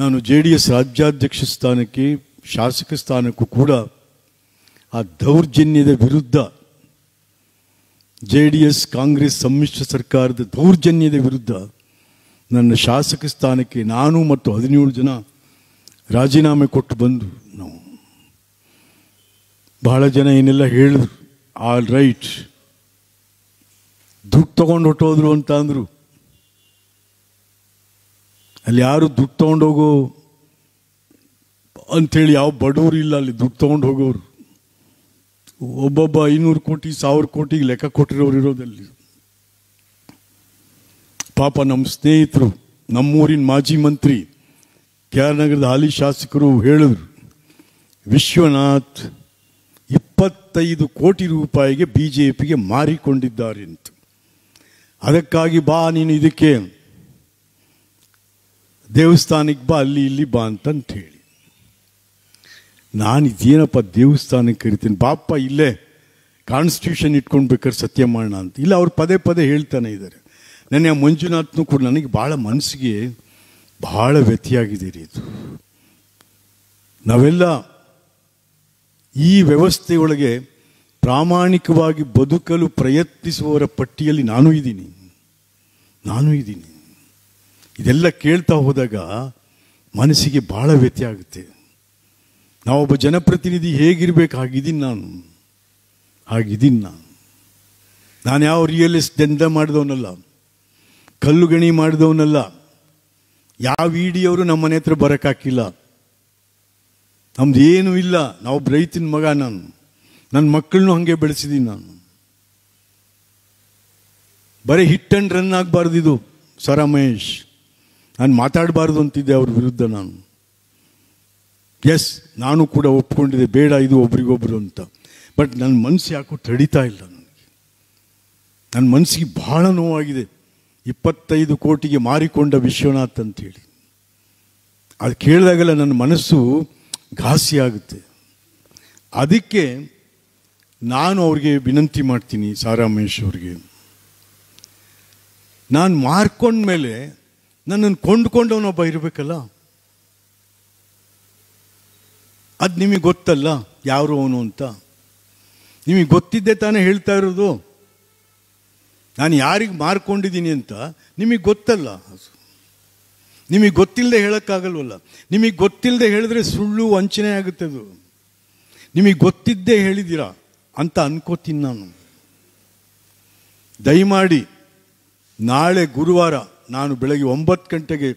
ನಾನು J D S ರಾಜ್ಯಾಧ್ಯಕ್ಷ ಸ್ಥಾನಕ್ಕೆ ಶಾಸಕ ಸ್ಥಾನಕ್ಕೂ ಕೂಡ ಆ ದೌರ್ಜನ್ಯದ ವಿರುದ್ಧ ಜೆ ಡಿ ಎಸ್ ಕಾಂಗ್ರೆಸ್ ಸಮ್ಮಿಶ್ರ ಸರ್ಕಾರದ ದೌರ್ಜನ್ಯದ ವಿರುದ್ಧ ನನ್ನ ಶಾಸಕ ಸ್ಥಾನಕ್ಕೆ ನಾನು ಮತ್ತು ಹದಿನೇಳು ಜನ ರಾಜೀನಾಮೆ ಕೊಟ್ಟು ಬಂದು ನಾವು ಬಹಳ ಜನ ಏನೆಲ್ಲ ಹೇಳಿದ್ರು ಆಲ್ ರೈಟ್ ದುಡ್ಡು ತಗೊಂಡು ಹೊಟ್ಟೋದ್ರು ಅಂತ ಅಂದರು ಅಲ್ಲಿ ಯಾರು ದುಡ್ಡು ತೊಗೊಂಡೋಗೋ ಅಂಥೇಳಿ ಯಾವ ಬಡವರು ಇಲ್ಲ ಅಲ್ಲಿ ದುಡ್ಡು ತೊಗೊಂಡು ಹೋಗೋರು ಒಬ್ಬೊಬ್ಬ ಐನೂರು ಕೋಟಿ ಸಾವಿರ ಕೋಟಿಗೆ ಲೆಕ್ಕ ಕೊಟ್ಟಿರೋರು ಇರೋದಲ್ಲಿ ಪಾಪ ನಮ್ಮ ಸ್ನೇಹಿತರು ನಮ್ಮೂರಿನ ಮಾಜಿ ಮಂತ್ರಿ ಕೆ ಆರ್ ನಗರದ ಹಾಲಿ ಶಾಸಕರು ಹೇಳಿದ್ರು ವಿಶ್ವನಾಥ್ ಇಪ್ಪತ್ತೈದು ಕೋಟಿ ರೂಪಾಯಿಗೆ ಬಿ ಜೆ ಪಿಗೆ ಮಾರಿಕೊಂಡಿದ್ದಾರೆ ಅಂತ ಅದಕ್ಕಾಗಿ ಬಾ ನೀನು ಇದಕ್ಕೆ ದೇವಸ್ಥಾನಕ್ಕೆ ಬಾ ಅಲ್ಲಿ ಇಲ್ಲಿ ಬಾ ಅಂತಂತ ಹೇಳಿ ನಾನು ಇದೇನಪ್ಪ ದೇವಸ್ಥಾನಕ್ಕೆ ಕರಿತೀನಿ ಬಾಪ್ಪ ಇಲ್ಲೇ ಕಾನ್ಸ್ಟಿಟ್ಯೂಷನ್ ಇಟ್ಕೊಂಡು ಬೇಕಾದ್ರೆ ಸತ್ಯ ಮಾಡೋಣ ಅಂತ ಇಲ್ಲ ಅವ್ರು ಪದೇ ಪದೇ ಹೇಳ್ತಾನೆ ಇದ್ದಾರೆ ನನ್ನ ಮಂಜುನಾಥ್ನು ಕೂಡ ನನಗೆ ಭಾಳ ಮನಸ್ಸಿಗೆ ಭಾಳ ವ್ಯತಿಯಾಗಿದೆ ರೀ ಇದು ನಾವೆಲ್ಲ ಈ ವ್ಯವಸ್ಥೆಯೊಳಗೆ ಪ್ರಾಮಾಣಿಕವಾಗಿ ಬದುಕಲು ಪ್ರಯತ್ನಿಸುವವರ ಪಟ್ಟಿಯಲ್ಲಿ ನಾನು ಇದ್ದೀನಿ ನಾನು ಇದ್ದೀನಿ ಇದೆಲ್ಲ ಕೇಳ್ತಾ ಹೋದಾಗ ಮನಸ್ಸಿಗೆ ಭಾಳ ವ್ಯತ್ಯ ಆಗುತ್ತೆ ನಾವೊಬ್ಬ ಜನಪ್ರತಿನಿಧಿ ಹೇಗಿರ್ಬೇಕು ಹಾಗಿದ್ದೀನಿ ನಾನು ಹಾಗಿದ್ದೀನಿ ನಾನು ನಾನು ಯಾವ ರಿಯಲ್ ಎಸ್ ದಂಡ ಮಾಡಿದವನಲ್ಲ ಕಲ್ಲುಗಣಿ ಮಾಡಿದವನಲ್ಲ ಯಾವ ಇಡಿಯವರು ನಮ್ಮ ಮನೆ ಹತ್ರ ಬರೋಕ್ಕಾಕಿಲ್ಲ ನಮ್ದು ಏನೂ ಇಲ್ಲ ನಾವು ರೈತನ ಮಗ ನಾನು ನನ್ನ ಮಕ್ಕಳನ್ನು ಹಾಗೆ ಬೆಳೆಸಿದ್ದೀನಿ ನಾನು ಬರೀ ಹಿಟ್ ಆ್ಯಂಡ್ ರನ್ ಆಗಬಾರ್ದಿದು ಸರ ಮಹೇಶ್ ನಾನು ಮಾತಾಡಬಾರ್ದು ಅಂತಿದ್ದೆ ಅವ್ರ ವಿರುದ್ಧ ನಾನು ಎಸ್ ನಾನು ಕೂಡ ಒಪ್ಕೊಂಡಿದ್ದೆ ಬೇಡ ಇದು ಒಬ್ರಿಗೊಬ್ರು ಅಂತ ಬಟ್ ನನ್ನ ಮನಸ್ಸು ಯಾಕೋ ತಡಿತಾ ಇಲ್ಲ ನನಗೆ ನನ್ನ ಮನಸ್ಸಿಗೆ ಭಾಳ ನೋವಾಗಿದೆ ಇಪ್ಪತ್ತೈದು ಕೋಟಿಗೆ ಮಾರಿಕೊಂಡ ವಿಶ್ವನಾಥ್ ಹೇಳಿ ಅದು ಕೇಳಿದಾಗೆಲ್ಲ ನನ್ನ ಮನಸ್ಸು ಘಾಸಿ ಆಗುತ್ತೆ ಅದಕ್ಕೆ ನಾನು ಅವ್ರಿಗೆ ವಿನಂತಿ ಮಾಡ್ತೀನಿ ಸಾರಾಮೇಶ್ ಅವ್ರಿಗೆ ನಾನು ಮಾರ್ಕೊಂಡ್ಮೇಲೆ ನನ್ನನ್ನು ಕೊಂಡುಕೊಂಡವನೊಬ್ಬ ಇರಬೇಕಲ್ಲ ಅದು ನಿಮಗೆ ಗೊತ್ತಲ್ಲ ಯಾರು ಅವನು ಅಂತ ನಿಮಗೆ ಗೊತ್ತಿದ್ದೆ ತಾನೇ ಹೇಳ್ತಾ ಇರೋದು ನಾನು ಯಾರಿಗೆ ಮಾರ್ಕೊಂಡಿದ್ದೀನಿ ಅಂತ ನಿಮಗೆ ಗೊತ್ತಲ್ಲ ನಿಮಗೆ ಗೊತ್ತಿಲ್ಲದೆ ಹೇಳೋಕ್ಕಾಗಲ್ವಲ್ಲ ನಿಮಗೆ ಗೊತ್ತಿಲ್ಲದೆ ಹೇಳಿದ್ರೆ ಸುಳ್ಳು ವಂಚನೆ ಆಗುತ್ತೆ ಅದು ನಿಮಗೆ ಗೊತ್ತಿದ್ದೇ ಹೇಳಿದ್ದೀರಾ ಅಂತ ಅನ್ಕೋತೀನಿ ನಾನು ದಯಮಾಡಿ ನಾಳೆ ಗುರುವಾರ ನಾನು ಬೆಳಗ್ಗೆ ಒಂಬತ್ತು ಗಂಟೆಗೆ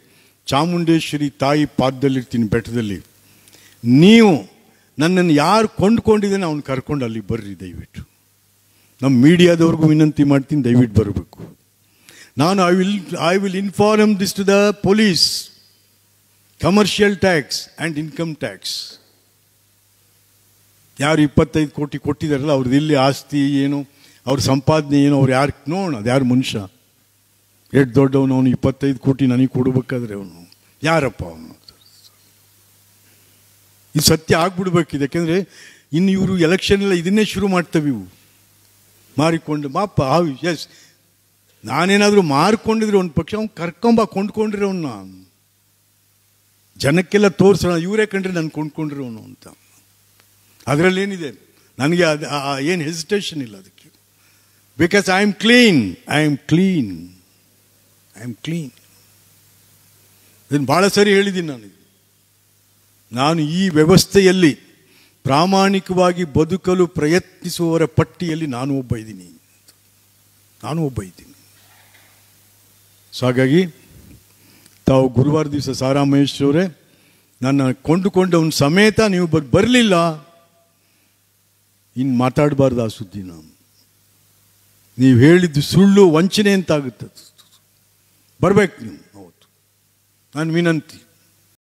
ಚಾಮುಂಡೇಶ್ವರಿ ತಾಯಿ ಪಾದದಲ್ಲಿರ್ತೀನಿ ಬೆಟ್ಟದಲ್ಲಿ ನೀವು ನನ್ನನ್ನು ಯಾರು ಕೊಂಡ್ಕೊಂಡಿದ್ದೇನೆ ಅವ್ನು ಕರ್ಕೊಂಡು ಅಲ್ಲಿ ಬರ್ರಿ ದಯವಿಟ್ಟು ನಮ್ಮ ಮೀಡಿಯಾದವ್ರಿಗೂ ವಿನಂತಿ ಮಾಡ್ತೀನಿ ದಯವಿಟ್ಟು ಬರಬೇಕು ನಾನು I will I will inform this to the police commercial tax and income tax ಯಾರು ಇಪ್ಪತ್ತೈದು ಕೋಟಿ ಕೊಟ್ಟಿದ್ದಾರಲ್ಲ ಅವ್ರದ್ದು ಇಲ್ಲಿ ಆಸ್ತಿ ಏನು ಅವ್ರ ಸಂಪಾದನೆ ಏನು ಅವ್ರು ಯಾರು ನೋಡೋಣ ಅದು ಯಾರು ಮನುಷ್ಯ ಎಷ್ಟು ದೊಡ್ಡವನು ಅವನು ಇಪ್ಪತ್ತೈದು ಕೋಟಿ ನನಗೆ ಕೊಡಬೇಕಾದ್ರೆ ಅವನು ಯಾರಪ್ಪ ಅವನು ಇದು ಸತ್ಯ ಆಗ್ಬಿಡ್ಬೇಕಿದೆ ಯಾಕೆಂದರೆ ಇನ್ನು ಇವರು ಎಲ್ಲ ಇದನ್ನೇ ಶುರು ಮಾಡ್ತವೆ ಇವು ಮಾರಿಕೊಂಡು ಮಾಪ ಹಾವ್ ಎಸ್ ನಾನೇನಾದರೂ ಮಾರಿಕೊಂಡಿದ್ರೆ ಒಂದು ಪಕ್ಷ ಅವ್ನು ಕರ್ಕೊಂಬ ಕೊಂಡ್ಕೊಂಡ್ರಿ ನಾನು ಜನಕ್ಕೆಲ್ಲ ತೋರಿಸೋಣ ಇವರೇ ಕಂಡ್ರೆ ನಾನು ಕೊಂಡ್ಕೊಂಡಿರೋನು ಅಂತ ಅದರಲ್ಲೇನಿದೆ ನನಗೆ ಅದು ಏನು ಹೆಸಿಟೇಷನ್ ಇಲ್ಲ ಅದಕ್ಕೆ because I am clean I am clean I am clean ಇದನ್ನು ಭಾಳ ಸರಿ ಹೇಳಿದ್ದೀನಿ ನಾನು ನಾನು ಈ ವ್ಯವಸ್ಥೆಯಲ್ಲಿ ಪ್ರಾಮಾಣಿಕವಾಗಿ ಬದುಕಲು ಪ್ರಯತ್ನಿಸುವವರ ಪಟ್ಟಿಯಲ್ಲಿ ನಾನು ಒಬ್ಬ ಇದ್ದೀನಿ ನಾನು ಒಬ್ಬ ಇದ್ದೀನಿ ಸೊ ಹಾಗಾಗಿ ತಾವು ಗುರುವಾರ ದಿವಸ ಸಾರಾ ಮಹೇಶ್ವರೇ ನನ್ನ ಕೊಂಡುಕೊಂಡವನ ಸಮೇತ ನೀವು ಬರಲಿಲ್ಲ ಇನ್ನು ಮಾತಾಡಬಾರ್ದು ಆ ಸುದ್ದಿ ನಾನು ನೀವು ಹೇಳಿದ್ದು ಸುಳ್ಳು ವಂಚನೆ ಅಂತಾಗುತ್ತದೆ ಬರಬೇಕು ನೀವು ಹೌದು ನಾನು ವಿನಂತಿ